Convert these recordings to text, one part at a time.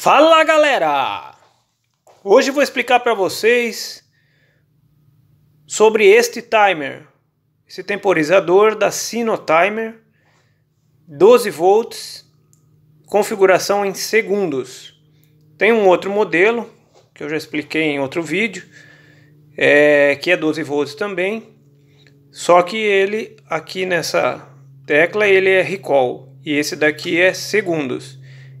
Fala galera! Hoje vou explicar para vocês sobre este timer, esse temporizador da Sino Timer, 12 volts, configuração em segundos. Tem um outro modelo que eu já expliquei em outro vídeo, é, que é 12 volts também, só que ele aqui nessa tecla ele é recall e esse daqui é segundos.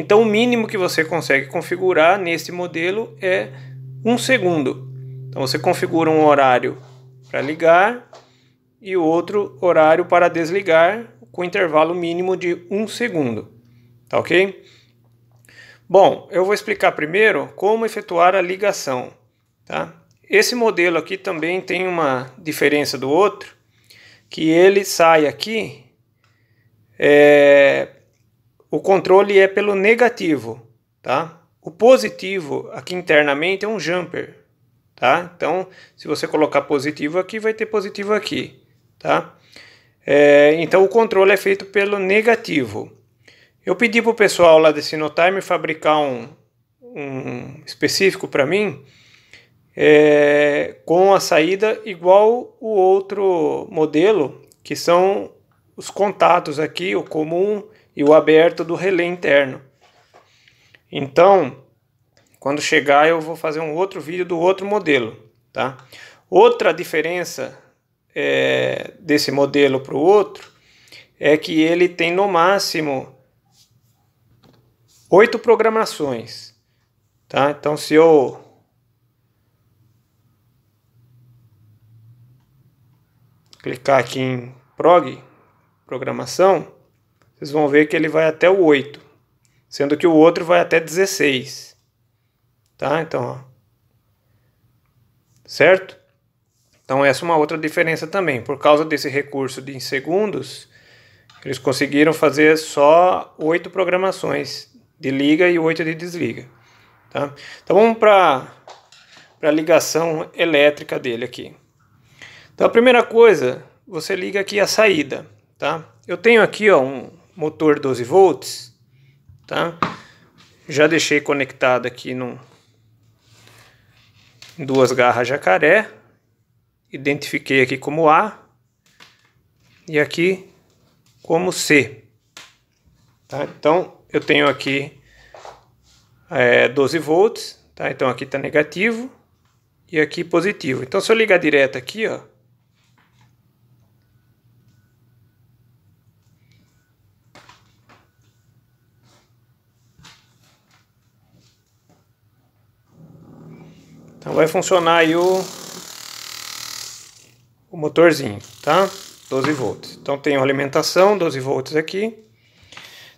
Então, o mínimo que você consegue configurar neste modelo é um segundo. Então, você configura um horário para ligar e outro horário para desligar com intervalo mínimo de um segundo. Tá ok? Bom, eu vou explicar primeiro como efetuar a ligação. Tá? Esse modelo aqui também tem uma diferença do outro, que ele sai aqui é, o controle é pelo negativo, tá? O positivo aqui internamente é um jumper, tá? Então, se você colocar positivo aqui, vai ter positivo aqui, tá? É, então, o controle é feito pelo negativo. Eu pedi para o pessoal lá desse Sinotime fabricar um, um específico para mim é, com a saída igual o outro modelo, que são os contatos aqui, o comum e o aberto do relé interno. Então, quando chegar eu vou fazer um outro vídeo do outro modelo, tá? Outra diferença é, desse modelo para o outro é que ele tem no máximo oito programações, tá? Então se eu clicar aqui em prog programação vocês vão ver que ele vai até o 8, sendo que o outro vai até 16. Tá? Então, ó. Certo? Então essa é uma outra diferença também. Por causa desse recurso de em segundos, eles conseguiram fazer só oito programações de liga e oito de desliga. Tá? Então vamos para a ligação elétrica dele aqui. Então a primeira coisa, você liga aqui a saída. Tá? Eu tenho aqui ó, um, motor 12 volts, tá? Já deixei conectado aqui num, em duas garras jacaré, identifiquei aqui como A e aqui como C. Tá? Então eu tenho aqui é, 12 volts, tá? então aqui está negativo e aqui positivo. Então se eu ligar direto aqui, ó, vai funcionar aí o, o motorzinho, tá? 12 volts. Então tenho alimentação, 12 volts aqui.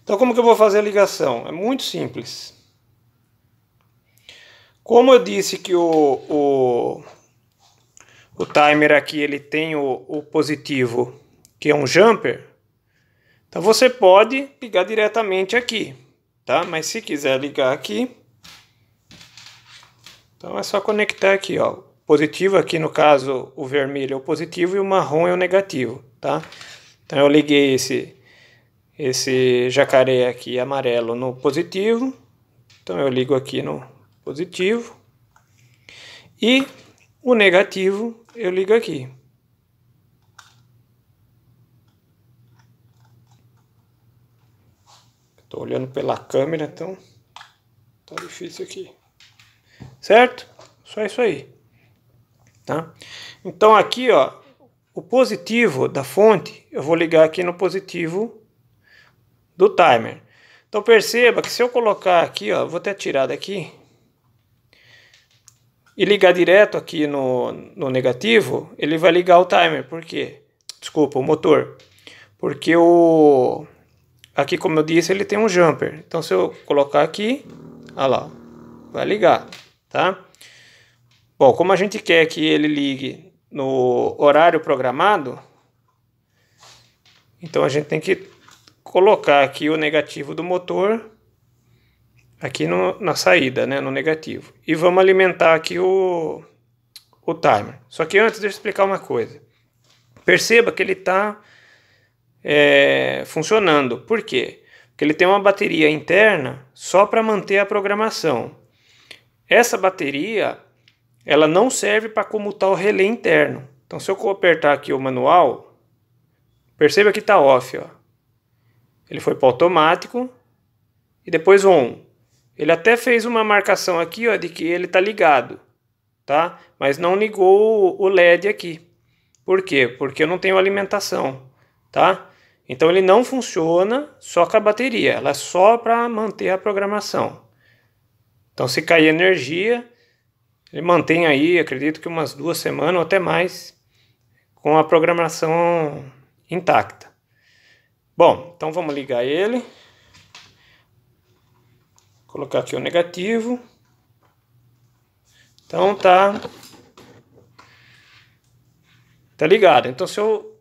Então como que eu vou fazer a ligação? É muito simples. Como eu disse que o, o, o timer aqui ele tem o, o positivo, que é um jumper, então você pode ligar diretamente aqui, tá? Mas se quiser ligar aqui, então é só conectar aqui, ó. Positivo aqui no caso o vermelho é o positivo e o marrom é o negativo, tá? Então eu liguei esse esse jacaré aqui amarelo no positivo. Então eu ligo aqui no positivo. E o negativo eu ligo aqui. Estou olhando pela câmera, então tá difícil aqui. Certo? Só isso aí. Tá? Então aqui, ó, o positivo da fonte, eu vou ligar aqui no positivo do timer. Então perceba que se eu colocar aqui, ó, vou até tirar daqui e ligar direto aqui no, no negativo, ele vai ligar o timer, por quê desculpa, o motor, porque o aqui como eu disse, ele tem um jumper. Então se eu colocar aqui, ah lá, vai ligar tá? Bom, como a gente quer que ele ligue no horário programado, então a gente tem que colocar aqui o negativo do motor aqui no, na saída, né, no negativo. E vamos alimentar aqui o, o timer. Só que antes deixa eu explicar uma coisa. Perceba que ele está é, funcionando. Por quê? Porque ele tem uma bateria interna só para manter a programação. Essa bateria, ela não serve para comutar o relé interno. Então se eu apertar aqui o manual, perceba que está off, ó. Ele foi para automático e depois on. Ele até fez uma marcação aqui, ó, de que ele está ligado, tá? Mas não ligou o LED aqui. Por quê? Porque eu não tenho alimentação, tá? Então ele não funciona só com a bateria, ela é só para manter a programação. Então, se cair energia, ele mantém aí, acredito que umas duas semanas ou até mais, com a programação intacta. Bom, então vamos ligar ele. Colocar aqui o negativo. Então tá tá ligado. Então se eu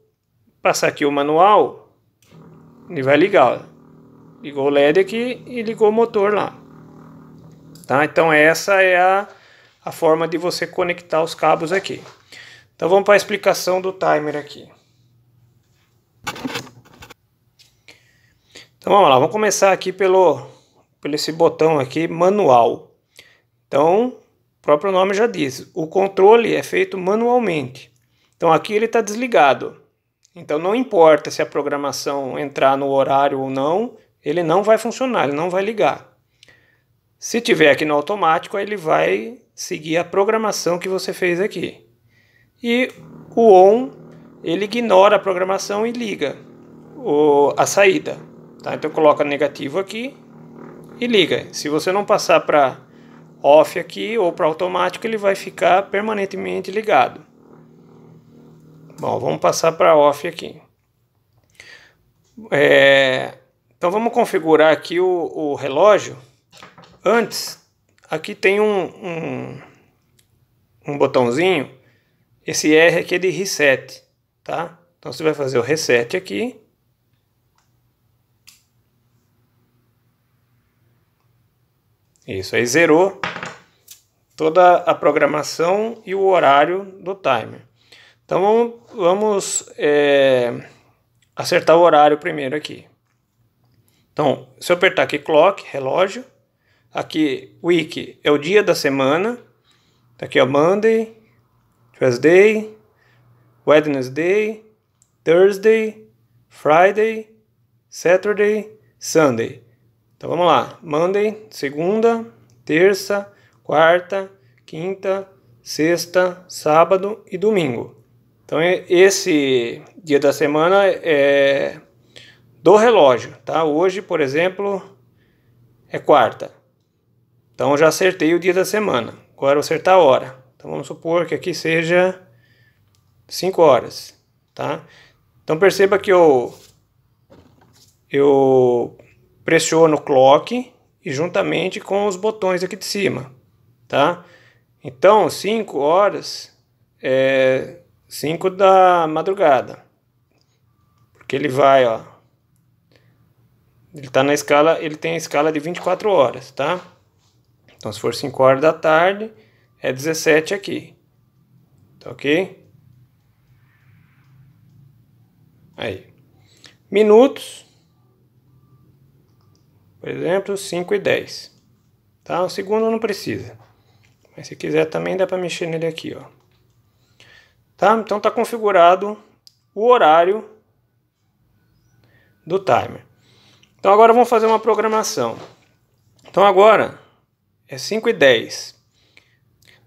passar aqui o manual, ele vai ligar. Ligou o LED aqui e ligou o motor lá tá? Então essa é a, a forma de você conectar os cabos aqui. Então vamos para a explicação do timer aqui. Então vamos lá, vamos começar aqui pelo, pelo esse botão aqui, manual. Então, o próprio nome já diz, o controle é feito manualmente. Então aqui ele está desligado. Então não importa se a programação entrar no horário ou não, ele não vai funcionar, ele não vai ligar. Se tiver aqui no automático, ele vai seguir a programação que você fez aqui. E o on, ele ignora a programação e liga o, a saída. Tá? Então coloca negativo aqui e liga. Se você não passar para off aqui ou para automático, ele vai ficar permanentemente ligado. Bom, vamos passar para off aqui. É, então vamos configurar aqui o, o relógio. Antes, aqui tem um, um, um botãozinho, esse R aqui é de reset, tá? Então você vai fazer o reset aqui. Isso, aí zerou toda a programação e o horário do timer. Então vamos, vamos é, acertar o horário primeiro aqui. Então, se eu apertar aqui clock, relógio, Aqui, week é o dia da semana. Tá aqui é Monday, Tuesday, Wednesday, Thursday, Friday, Saturday, Sunday. Então vamos lá. Monday, segunda, terça, quarta, quinta, sexta, sábado e domingo. Então esse dia da semana é do relógio, tá? Hoje, por exemplo, é quarta. Então já acertei o dia da semana. Agora eu acertar a hora. Então vamos supor que aqui seja 5 horas, tá? Então perceba que eu eu pressiono o clock e juntamente com os botões aqui de cima, tá? Então 5 horas é 5 da madrugada. Porque ele vai, ó, ele está na escala, ele tem a escala de 24 horas, tá? Então, se for 5 horas da tarde, é 17 aqui. Tá ok? Aí. Minutos. Por exemplo, 5 e 10. Tá? O segundo não precisa. Mas se quiser também dá para mexer nele aqui, ó. Tá? Então tá configurado o horário do timer. Então agora vamos fazer uma programação. Então agora é 5 e 10.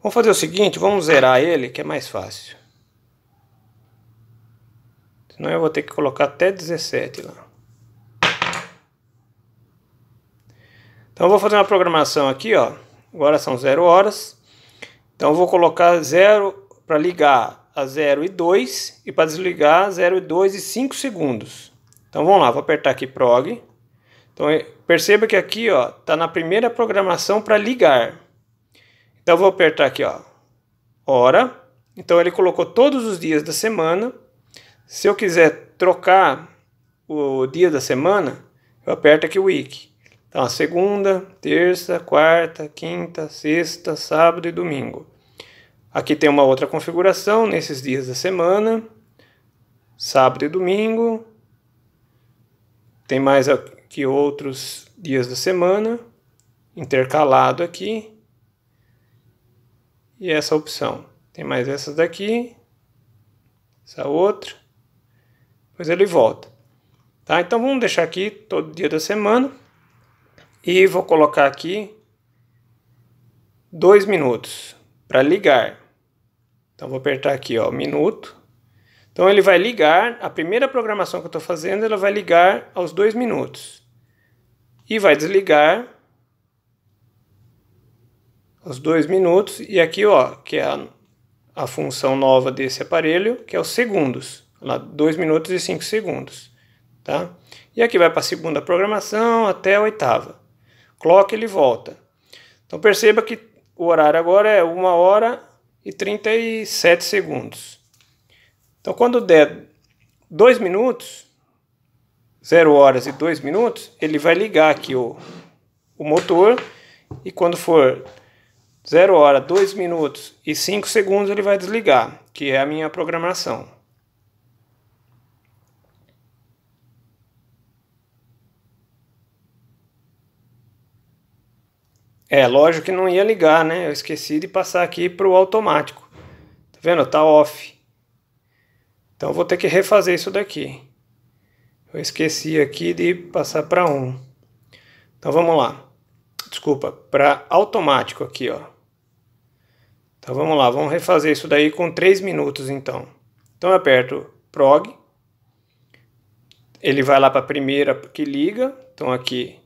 Vamos fazer o seguinte, vamos zerar ele, que é mais fácil. Senão eu vou ter que colocar até 17 lá. Então eu vou fazer uma programação aqui, ó. Agora são 0 horas. Então eu vou colocar 0 para ligar a 0 e 2 e para desligar 0 e 2 e 5 segundos. Então vamos lá, vou apertar aqui prog. Então Perceba que aqui ó, tá na primeira programação para ligar. Então eu vou apertar aqui ó, hora. Então ele colocou todos os dias da semana. Se eu quiser trocar o dia da semana, eu aperto aqui o week. Então, segunda, terça, quarta, quinta, sexta, sábado e domingo. Aqui tem uma outra configuração nesses dias da semana. Sábado e domingo. Tem mais que outros dias da semana, intercalado aqui, e essa opção. Tem mais essas daqui, essa outra, depois ele volta. Tá? Então vamos deixar aqui todo dia da semana e vou colocar aqui dois minutos para ligar. Então vou apertar aqui, ó, minuto. Então ele vai ligar, a primeira programação que eu estou fazendo, ela vai ligar aos dois minutos e vai desligar os dois minutos e aqui ó que é a, a função nova desse aparelho que é os segundos lá 2 minutos e 5 segundos tá e aqui vai para a segunda programação até a oitava clock ele volta então perceba que o horário agora é uma hora e 37 segundos então quando der 2 minutos 0 horas e 2 minutos, ele vai ligar aqui o, o motor e quando for 0 hora 2 minutos e 5 segundos ele vai desligar, que é a minha programação. É, lógico que não ia ligar, né? Eu esqueci de passar aqui para o automático. Tá vendo? Tá off. Então vou ter que refazer isso daqui. Eu esqueci aqui de passar para 1. Um. Então vamos lá. Desculpa, para automático aqui, ó. Então vamos lá, vamos refazer isso daí com 3 minutos então. Então eu aperto prog. Ele vai lá para a primeira que liga. Então aqui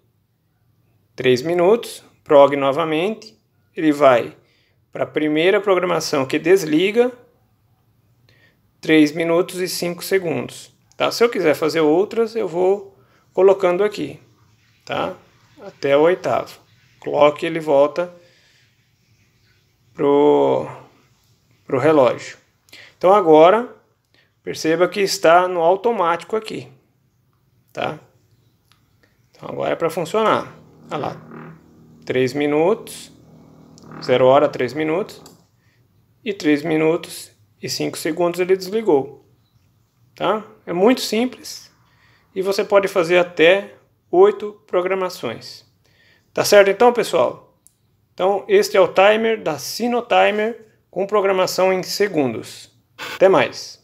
3 minutos, prog novamente. Ele vai para a primeira programação que desliga. 3 minutos e 5 segundos. Tá? Se eu quiser fazer outras, eu vou colocando aqui, tá? Até o oitavo. Clock ele volta pro pro relógio. Então agora perceba que está no automático aqui, tá? Então agora é para funcionar. Olha lá. 3 minutos, 0 hora 3 minutos e 3 minutos e 5 segundos ele desligou. Tá? É muito simples e você pode fazer até oito programações. Tá certo então, pessoal? Então, este é o timer da Sino Timer com programação em segundos. Até mais!